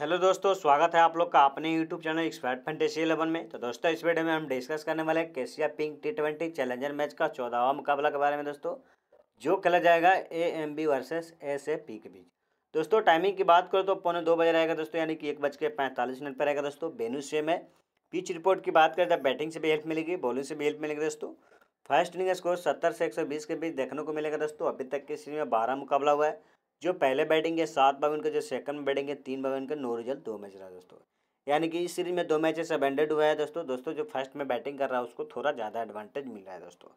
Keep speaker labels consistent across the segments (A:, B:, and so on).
A: hello दोस्तों स्वागत है आप लोग का अपने YouTube channel expert fantasy eleven में तो दोस्तों इस वीडियो में हम डिस्कस करने वाले हैं केसिया pink T twenty challenger match का चौदहवा मुकाबला के बारे में दोस्तों जो खेला जाएगा A M B versus S A P के बीच दोस्तों टाइमिंग की बात करो तो पौने दो बजे रहेगा दोस्तों यानी कि एक बज के पैंतालीस मिनट पर रहेगा दोस्तों बेनू सेम है पिच रिपोर्ट की बात करें तो बैटिंग से भी हेल्प मिलेगी बॉलिंग से भी हेल्प मिलेगी दोस्तों फर्स्ट इनिंग स्कोर सत्तर से एक के बीच देखने को मिलेगा दोस्तों अभी तक के सीरीज में बारह मुकाबला हुआ है जो पहले बैटिंग है सात बावन उनके जो सेकंड बैटिंग है तीन बावन का नो रिजल्ट दो मैच रहा दोस्तों यानी कि इस सीरीज में दो मैचेस अबेंडेड हुआ है दोस्तों दोस्तों जो फर्स्ट में बैटिंग कर रहा है उसको थोड़ा ज़्यादा एडवांटेज मिल रहा है दोस्तों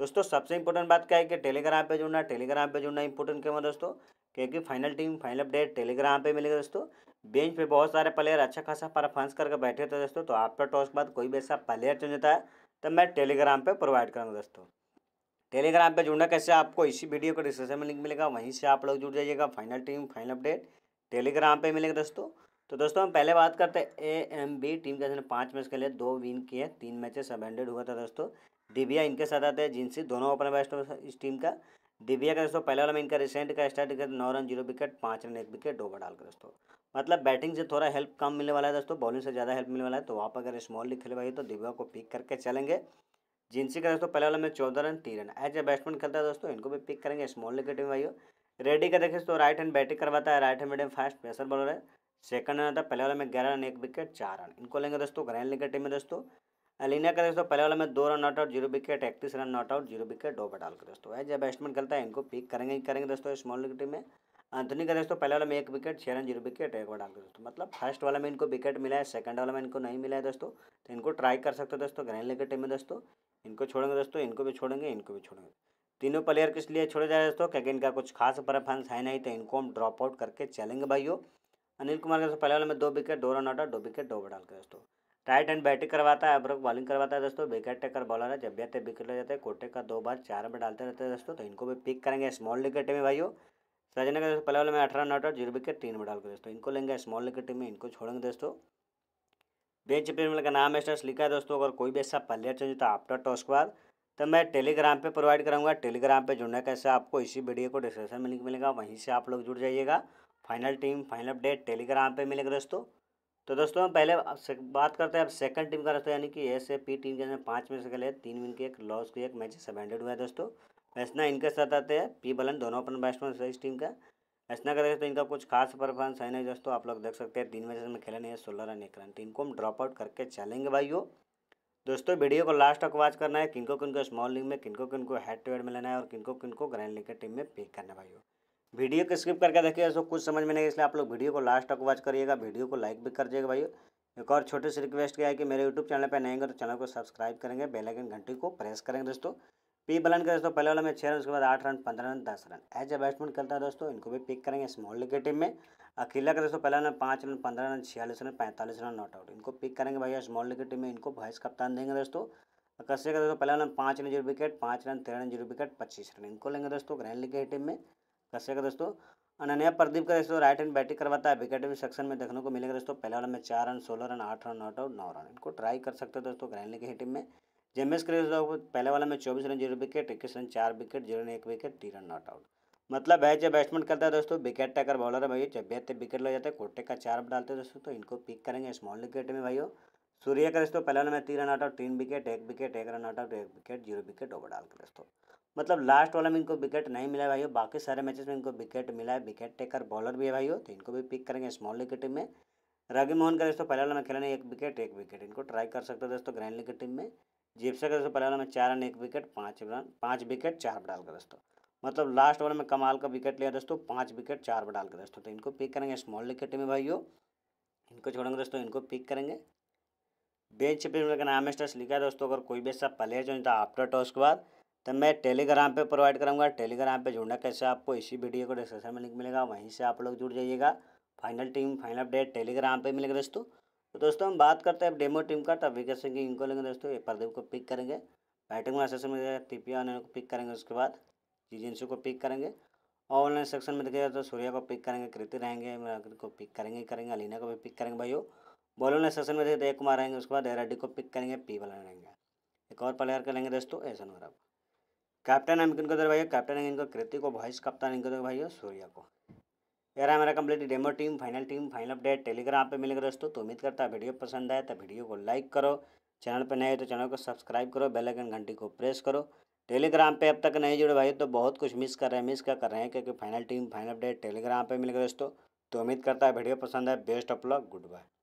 A: दोस्तों सबसे इंपॉर्टेंट बात क्या है कि टेलीग्राम पे जुड़ना टेलीग्राम पे जुड़ना इंपॉर्टेंट क्यों है दोस्तों क्योंकि final team final update Telegram पे मिलेगा दोस्तों बेंच पे बहुत सारे प्लेयर अच्छा खासा परफॉर्मेंस करके बैठे थे दोस्तों तो आपका टॉस के बाद कोई भी ऐसा प्लेयर चुन जाता है तो मैं टेलीग्राम पर प्रोवाइड करूँगा दोस्तों टेलीग्राम पे जुड़ना कैसे आपको इसी वीडियो का डिस्क्रिप्शन में लिंक मिलेगा वहीं से आप लोग जुड़ जाइएगा final team final update Telegram पे मिलेगा दोस्तों तो दोस्तों हम पहले बात करते हैं ए एम बी टीम के जिसने पाँच मैच के लिए दो विन किए तीन मैचेस सब हंड्रेड हुआ था दोस्तों डिबिया इनके साथ आते हैं जिनसी दोनों ओपनर बेस्ट इस टीम का डिबिया का दोस्तों पहले वाला में इनका रिसेंट का स्टार्ट कर नौ रन जीरो विकेट पाँच रन एक विकेट डाल डालकर दोस्तों मतलब बैटिंग से थोड़ा हेल्प कम मिलने वाला है दोस्तों बॉलिंग से ज़्यादा हेल्प मिलने वाला है तो वहाँ पर अगर स्मॉल लीग खेले तो डिबिया को पिक करके चलेंगे जिनसी का दोस्तों पहले वाला में चौदह रन तीन रन एज ए बैट्समैन खेलता है दोस्तों इनको भी पिक करेंगे स्मॉल विकेट में भाई रेडी का देखे तो राइट हैंड बैटिंग करवाता है right hand medium fast pacer bowler है सेकंड रन आता है पहले वाला में ग्यारह रन एक विकेट चार रन इनको लेंगे दोस्तों ग्रैंड लीग टीम में दोस्तों अलिना का दोस्तों पहले वाला में दो run not out zero wicket इकतीस run not out zero wicket over डाल के दोस्तों एज ए बैट्समैन खेलता है इनको पिक करेंगे ही करेंगे दोस्तों स्मॉल लीग टीम में अंतनी का दोस्तों पहले वाला में एक विकेट रन जीरो विकेट एक बार डाल के दोस्तों मतलब फर्स्ट वाला में इनको विकेट मिला है सेकंड वाला में इनको नहीं मिला है दोस्तों तो इनको ट्राई कर सकते हो दोस्तों ग्रैंड लेकर टीम में दोस्तों इनको छोड़ेंगे दोस्तों इनको भी छोड़ेंगे इनको भी छोड़ेंगे तीनों प्लेयर किस लिए छोड़े जाए दोस्तों क्योंकि इनका कुछ खास परफॉर्मेंस है नहीं तो इनको हम ड्रॉप आउट करके चलेंगे भाइयों अनिल कुमार का पहले वाला में दो विकेट दो रन आउट दो विकेट दो डाल के दोस्तों राइट हैंड बैटिंग करवाता है अब्रोक बॉलिंग करवाता है दोस्तों विकेट टेकर बॉलर है जब भी आते विकेट ले जाते हैं कोटे का दो बार चार में डालते रहते हैं दोस्तों तो इनको भी पिक करेंगे स्मॉल विकेट में भाइयों सराजनगर दोस्तों पहले वाले में अठारह नॉट आउट जीरो विकेट तीन में डालकर दोस्तों इनको लेंगे स्मॉल विकेट टीम में इनको छोड़ेंगे दोस्तों बेंच प्रेमिल का नाम एस्टर्स लिखा है दोस्तों अगर कोई भी ऐसा पल्ले चेंज होता है आफ्टर टॉस के बाद तो मैं टेलीग्राम पे प्रोवाइड कराऊंगा टेलीग्राम पे जुड़ना कैसे आपको इसी वीडियो को डिस्क्रिप्शन में लिंक मिलेगा वहीं से आप लोग जुड़ जाइएगा final team final update Telegram पे मिलेगा दोस्तों तो दोस्तों हम पहले बात करते हैं अब सेकंड टीम का दोस्तों यानी कि एस ए पी टीम के अंदर पाँच मैच खेले तीन विन के एक लॉस के एक मैच अबेंडेड हुए हैं दोस्तों रचना इनके साथ आते हैं पी बलन दोनों अपन बैट्समैन है इस टीम का रचना करेंगे तो इनका कुछ खास परफॉर्मेंस है नहीं दोस्तों आप लोग देख सकते हैं तीन मैच में खेले नहीं है सोलह रन एक रन तो इनको हम ड्रॉप आउट करके चलेंगे भाई दोस्तों वीडियो को लास्ट तक वॉच करना है किनको किनको स्मॉल लीग में किनको किनको हेड टू हेड में लेना है और किनको किनको ग्रैंड लीग के टीम में पिक करना है भाई वीडियो को स्किप करके देखिए दोस्तों कुछ समझ में नहीं इसलिए आप लोग वीडियो को लास्ट तक वॉच करिएगा वीडियो को लाइक भी कर दिएगा भाई एक और छोटे से रिक्वेस्ट किया है कि मेरे यूट्यूब चैनल पर नएंगे तो चैनल को सब्सक्राइब करेंगे बेलाइकन घंटी को प्रेस करेंगे दोस्तों पी बलन के दोस्तों पहले वाला में छः रन उसके बाद आठ रन पंद्रह रन दस रन एज ए बैट्समैन करता है दोस्तों इनको भी पिक करेंगे स्मॉल लीग की टीम में अकेला का दोस्तों पहले में पाँच रन पंद्रह रन छियालीस रन पैंतालीस रन नॉट आउट इनको पिक करेंगे भैया स्मॉल लीग की टीम में इनको वाइस कप्तान देंगे दोस्तों कश्यप का दोस्तों पहले वाले पाँच रन जीरो विकेट पाँच रन तेरह रन जीरो विकेट पच्चीस रन इनको लेंगे दोस्तों ग्रैंड लीग की टीम में कश्यप का दोस्तों अनन्या प्रदीप का दोस्तों राइट हैंड बैटिंग करवाता है विकेट भी सेक्शन में देखने को मिलेगा दोस्तों पहले वाला में चार रन सोलह रन आठ रन नॉट आउट नौ रन इनको ट्राई कर सकते हो दोस्तों ग्रैंड लीग की टीम में जेमेस क्रेज तो पहले वाला में चौबीस रन जीरो विकेट इक्कीस रन चार विकेट जीरो रन एक विकेट तीन रन नॉट आउट मतलब है जब बैट्समैन करता है दोस्तों विकेट टेकर बॉलर है भाई जब बेहतर विकेट ले जाते हैं कोटे का चार डालते हैं दोस्तों तो इनको पिक करेंगे स्मॉल विकेट में भाई सूर्य का दोस्तों पहले वाले में तीन रन आउट आउट तीन विकेट एक विकेट एक रन आउट आउट एक विकेट जीरो विकेट ओवर डाल के दोस्तों मतलब लास्ट वाला में इनको विकेट नहीं मिला है बाकी सारे मैचेस में इनको विकेट मिला है विकेट टेकर बॉलर भी है भाई तो इनको भी पिक करेंगे स्मॉल विकेट में रवि मोहन का दोस्तों पहले वाला में खेलने एक विकेट एक विकेट इनको ट्राई कर सकते हो दोस्तों ग्रैंड लीग की टीम में जेपसा का दोस्तों पहले वाला में चार रन एक विकेट पाँच रन पाँच विकेट चार पर डालकर दोस्तों मतलब लास्ट ओवर में कमाल का विकेट लिया दोस्तों पाँच विकेट चार पर डालकर दोस्तों तो इनको पिक करेंगे स्मॉल विकेट के टीम में भाइयों इनको छोड़ेंगे दोस्तों इनको पिक करेंगे बेंच पे उनका नाम स्टर्स लिखा है दोस्तों अगर कोई भी ऐसा प्लेयर जो था आफ्टर टॉस के बाद तो मैं टेलीग्राम पे प्रोवाइड करूँगा टेलीग्राम पे जुड़ना कैसे आपको इसी वीडियो को डिस्क्रिप्शन में लिंक मिलेगा वहीं से आप लोग जुड़ जाइएगा final team final update Telegram पे मिलेगा दोस्तों तो दोस्तों हम बात करते हैं अब डेमो टीम का तब विकेट सिंह इनको लेंगे दोस्तों ये प्रदीप को पिक करेंगे बैटिंग में सेक्शन में टिपिया को पिक करेंगे उसके बाद जीजेंसू को पिक करेंगे और ऑनलाइन सेक्शन में देखेगा तो सूर्या को पिक करेंगे कृति रहेंगे को पिक करेंगे ही करेंगे अलीना को भी पिक करेंगे भाई बॉलर ऑनलाइन सेशन में देखिए देव कुमार रहेंगे उसके बाद रेड्डी को पिक करेंगे पी वाला रहेंगे एक और प्लेयर कर लेंगे दोस्तों ऐसा वरब कैप्टन हम इनको दे भाई कैप्टन इनको कृति को वाइस कप्तान इनको दे भाई सूर्या को यार हमारा complete demo team final team final update Telegram पे मिलेगा दोस्तों तो उम्मीद करता है वीडियो पसंद आए तो वीडियो को लाइक करो चैनल पे नए हो तो चैनल को सब्सक्राइब करो बेल आइकन घंटी को प्रेस करो टेलीग्राम पे अब तक नहीं जुड़े भाई तो बहुत कुछ मिस कर रहे हैं मिस क्या कर रहे हैं क्योंकि final team final update Telegram पर मिलेगा दोस्तों तो उम्मीद करता है वीडियो पसंद आए बेस्ट ऑफ गुड बाय